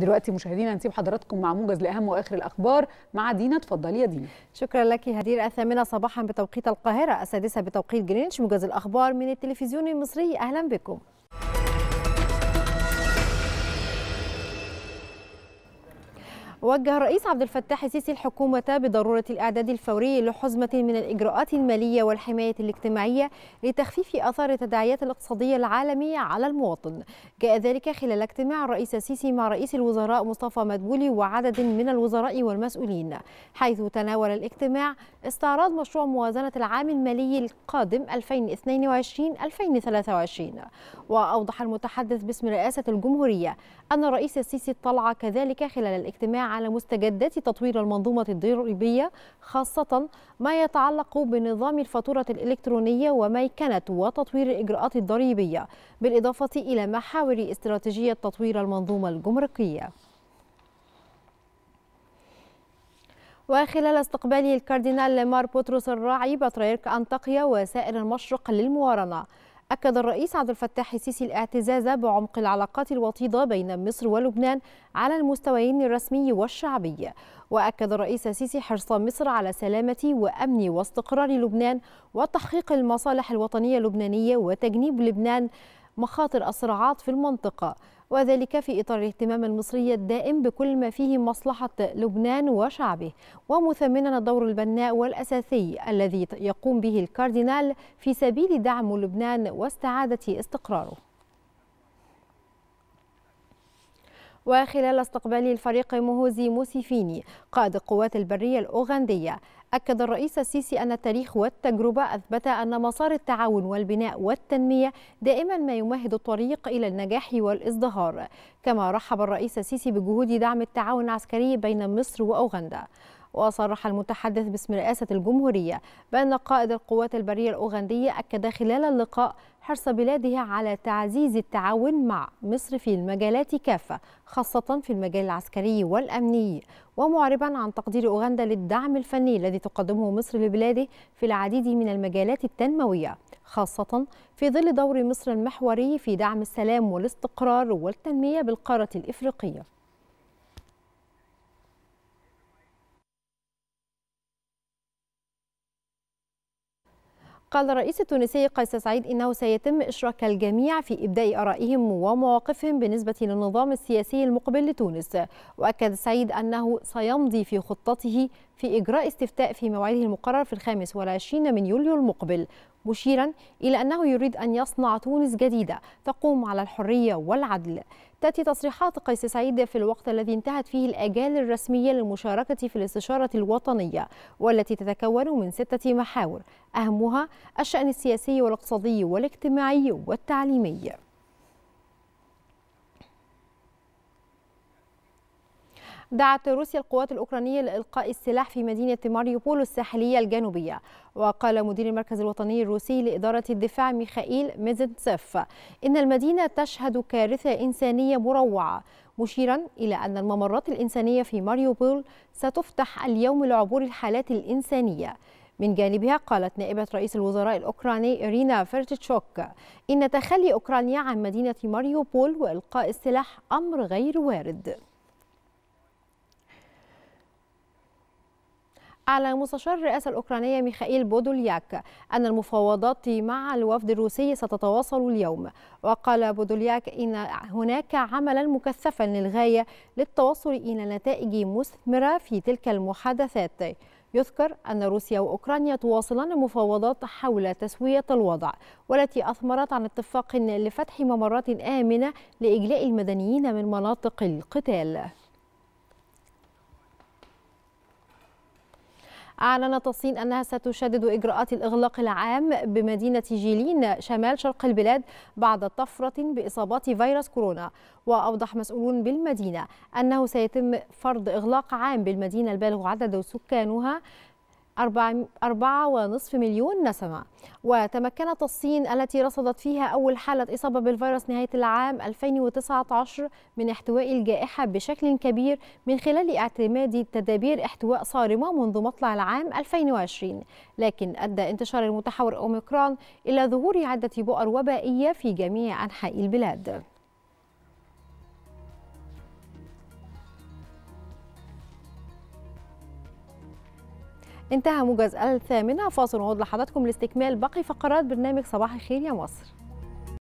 دلوقتي مشاهدينا نسيب حضراتكم مع موجز لاهم واخر الاخبار مع دينا اتفضلي يا دينا شكرا لك هدير الثامنه صباحا بتوقيت القاهره السادسه بتوقيت جرينتش موجز الاخبار من التلفزيون المصري اهلا بكم وجه الرئيس عبد الفتاح السيسي الحكومة بضرورة الإعداد الفوري لحزمة من الإجراءات المالية والحماية الاجتماعية لتخفيف آثار التداعيات الاقتصادية العالمية على المواطن جاء ذلك خلال اجتماع الرئيس السيسي مع رئيس الوزراء مصطفى مدبولي وعدد من الوزراء والمسؤولين حيث تناول الاجتماع استعراض مشروع موازنة العام المالي القادم 2022-2023 وأوضح المتحدث باسم رئاسة الجمهورية أن الرئيس السيسي اطلع كذلك خلال الاجتماع على مستجدات تطوير المنظومة الضريبية خاصة ما يتعلق بنظام الفاتورة الإلكترونية وميكنة وتطوير الإجراءات الضريبية بالإضافة إلى محاور استراتيجية تطوير المنظومة الجمركية وخلال استقباله الكاردينال مار بطرس الراعي بطريرك أنطاكيا وسائر المشرق للموارنة أكد الرئيس عبد الفتاح السيسي الاعتزاز بعمق العلاقات الوطيدة بين مصر ولبنان على المستويين الرسمي والشعبي وأكد الرئيس السيسي حرص مصر على سلامة وأمن واستقرار لبنان وتحقيق المصالح الوطنية اللبنانية وتجنيب لبنان مخاطر الصراعات في المنطقة وذلك في إطار الاهتمام المصري الدائم بكل ما فيه مصلحة لبنان وشعبه ومثمنا الدور البناء والأساسي الذي يقوم به الكاردينال في سبيل دعم لبنان واستعادة استقراره وخلال استقبال الفريق مهوزي موسيفيني قائد القوات البرية الأوغندية أكد الرئيس السيسي أن التاريخ والتجربة أثبت أن مسار التعاون والبناء والتنمية دائما ما يمهد الطريق إلى النجاح والازدهار كما رحب الرئيس السيسي بجهود دعم التعاون العسكري بين مصر وأوغندا وصرح المتحدث باسم رئاسة الجمهورية بأن قائد القوات البرية الأوغندية أكد خلال اللقاء حرص بلاده على تعزيز التعاون مع مصر في المجالات كافة خاصة في المجال العسكري والأمني ومعربا عن تقدير أوغندا للدعم الفني الذي تقدمه مصر لبلاده في العديد من المجالات التنموية خاصة في ظل دور مصر المحوري في دعم السلام والاستقرار والتنمية بالقارة الإفريقية قال الرئيس التونسي قيس سعيد إنه سيتم إشراك الجميع في إبداء آرائهم ومواقفهم بالنسبة للنظام السياسي المقبل لتونس وأكد سعيد أنه سيمضي في خطته في إجراء استفتاء في موعده المقرر في الخامس والعشرين من يوليو المقبل مشيرا إلى أنه يريد أن يصنع تونس جديدة تقوم على الحرية والعدل تأتي تصريحات قيس سعيد في الوقت الذي انتهت فيه الأجال الرسمية للمشاركة في الاستشارة الوطنية والتي تتكون من ستة محاور أهمها الشأن السياسي والاقتصادي والاجتماعي والتعليمي دعت روسيا القوات الأوكرانية لإلقاء السلاح في مدينة ماريوبول الساحلية الجنوبية وقال مدير المركز الوطني الروسي لإدارة الدفاع ميخائيل ميزنتسف إن المدينة تشهد كارثة إنسانية مروعة مشيرا إلى أن الممرات الإنسانية في ماريوبول ستفتح اليوم لعبور الحالات الإنسانية من جانبها قالت نائبة رئيس الوزراء الأوكراني إيرينا فيرتشوك إن تخلي أوكرانيا عن مدينة ماريوبول وإلقاء السلاح أمر غير وارد أعلن مستشار الرئاسة الأوكرانية ميخائيل بودولياك أن المفاوضات مع الوفد الروسي ستتواصل اليوم وقال بودولياك إن هناك عملا مكثفا للغاية للتوصل إلى نتائج مثمرة في تلك المحادثات يذكر أن روسيا وأوكرانيا تواصلان مفاوضات حول تسوية الوضع والتي أثمرت عن اتفاق لفتح ممرات آمنة لإجلاء المدنيين من مناطق القتال أعلنت الصين أنها ستشدد إجراءات الإغلاق العام بمدينة جيلين شمال شرق البلاد بعد طفرة بإصابات فيروس كورونا وأوضح مسؤولون بالمدينة أنه سيتم فرض إغلاق عام بالمدينة البالغ عدد سكانها أربعة ونصف مليون نسمة وتمكنت الصين التي رصدت فيها أول حالة إصابة بالفيروس نهاية العام 2019 من احتواء الجائحة بشكل كبير من خلال اعتماد تدابير احتواء صارمة منذ مطلع العام 2020 لكن أدى انتشار المتحور أوميكرون إلى ظهور عدة بؤر وبائية في جميع أنحاء البلاد انتهى موجز الثامنة فاصل نعود لحضراتكم لاستكمال باقي فقرات برنامج صباح الخير يا مصر